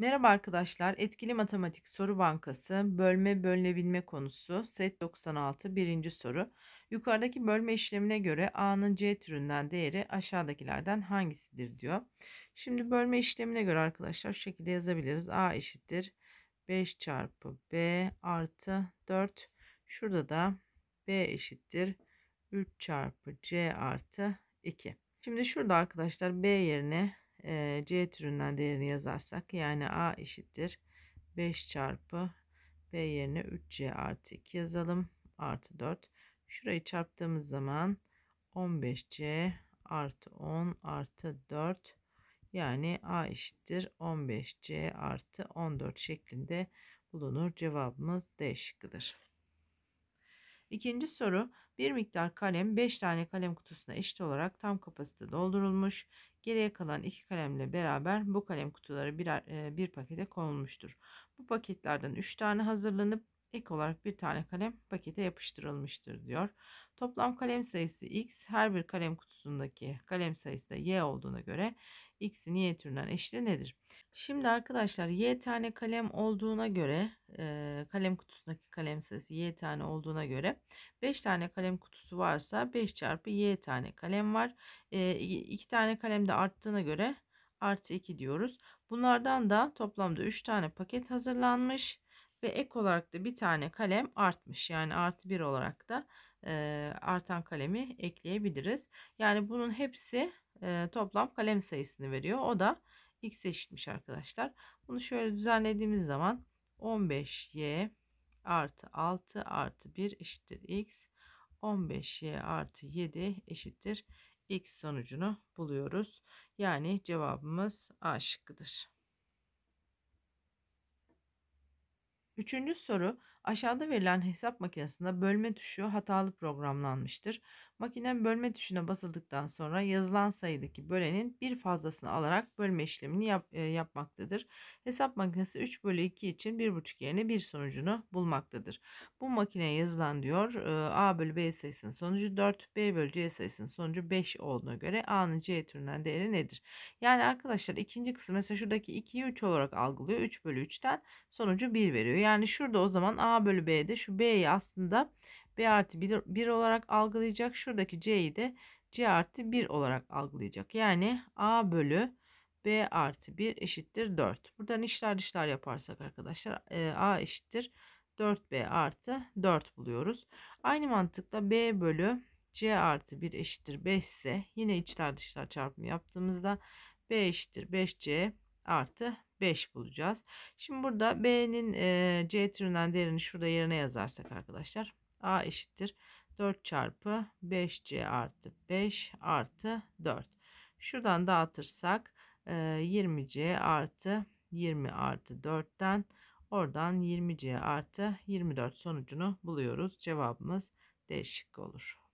Merhaba arkadaşlar. Etkili Matematik Soru Bankası bölme bölünebilme konusu set 96 birinci soru. Yukarıdaki bölme işlemine göre A'nın C türünden değeri aşağıdakilerden hangisidir diyor. Şimdi bölme işlemine göre arkadaşlar şu şekilde yazabiliriz. A eşittir 5 çarpı B artı 4. Şurada da B eşittir 3 çarpı C artı 2. Şimdi şurada arkadaşlar B yerine e, C türünden değerini yazarsak yani A eşittir 5 çarpı B yerine 3C artı 2 yazalım. Artı 4. Şurayı çarptığımız zaman 15C artı 10 artı 4 yani A eşittir 15C artı 14 şeklinde bulunur. Cevabımız D şıkkıdır. İkinci soru bir miktar kalem 5 tane kalem kutusuna eşit olarak tam kapasite doldurulmuş. Geriye kalan iki kalemle beraber bu kalem kutuları birer, e, bir pakete konulmuştur. Bu paketlerden 3 tane hazırlanıp ek olarak bir tane kalem pakete yapıştırılmıştır diyor. Toplam kalem sayısı x her bir kalem kutusundaki kalem sayısı da y olduğuna göre x'in y türünden eşit nedir? Şimdi arkadaşlar y tane kalem olduğuna göre kalem kutusundaki kalem sayısı y tane olduğuna göre 5 tane kalem kutusu varsa 5 çarpı y tane kalem var. 2 tane kalem de arttığına göre artı 2 diyoruz. Bunlardan da toplamda 3 tane paket hazırlanmış ve ek olarak da bir tane kalem artmış. Yani artı 1 olarak da artan kalemi ekleyebiliriz. Yani bunun hepsi toplam kalem sayısını veriyor. O da x eşitmiş arkadaşlar. Bunu şöyle düzenlediğimiz zaman 15y artı 6 artı 1 eşittir x. 15y artı 7 eşittir x sonucunu buluyoruz. Yani cevabımız A şıkkıdır. Üçüncü soru Aşağıda verilen hesap makinesinde bölme tuşu hatalı programlanmıştır. Makine bölme tuşuna basıldıktan sonra yazılan sayıdaki bölenin bir fazlasını alarak bölme işlemini yap, e, yapmaktadır. Hesap makinesi 3 bölü 2 için 1,5 yerine bir sonucunu bulmaktadır. Bu makineye yazılan diyor e, A bölü B sayısının sonucu 4, B bölü C sayısının sonucu 5 olduğuna göre A'nın C türünden değeri nedir? Yani arkadaşlar ikinci kısım mesela şuradaki 2'yi 3 olarak algılıyor. 3 bölü 3'ten sonucu 1 veriyor. Yani şurada o zaman A A bölü B'de şu B'yi aslında B artı 1, 1 olarak algılayacak. Şuradaki C'yi de C artı 1 olarak algılayacak. Yani A bölü B artı 1 eşittir 4. Buradan işler dışlar yaparsak arkadaşlar e, A eşittir 4B artı 4 buluyoruz. Aynı mantıkla B bölü C artı 1 eşittir 5 ise yine içler dışlar çarpımı yaptığımızda B eşittir 5C artı 5 bulacağız. Şimdi burada B'nin e, C türünden değerini şurada yerine yazarsak arkadaşlar. A eşittir 4 çarpı 5C artı 5 artı 4. Şuradan dağıtırsak e, 20C artı 20 artı 4'ten oradan 20C artı 24 sonucunu buluyoruz. Cevabımız değişik olur.